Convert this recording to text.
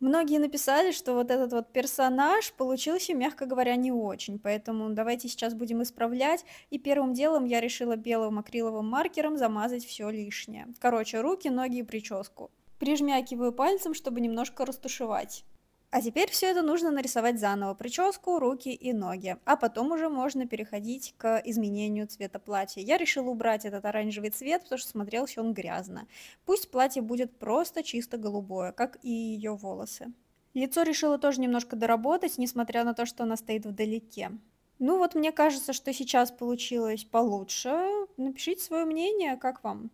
Многие написали, что вот этот вот персонаж получился, мягко говоря, не очень, поэтому давайте сейчас будем исправлять. И первым делом я решила белым акриловым маркером замазать все лишнее. Короче, руки, ноги и прическу. Прижмякиваю пальцем, чтобы немножко растушевать. А теперь все это нужно нарисовать заново. Прическу, руки и ноги. А потом уже можно переходить к изменению цвета платья. Я решила убрать этот оранжевый цвет, потому что смотрелся он грязно. Пусть платье будет просто чисто голубое, как и ее волосы. Лицо решила тоже немножко доработать, несмотря на то, что она стоит вдалеке. Ну вот мне кажется, что сейчас получилось получше. Напишите свое мнение, как вам?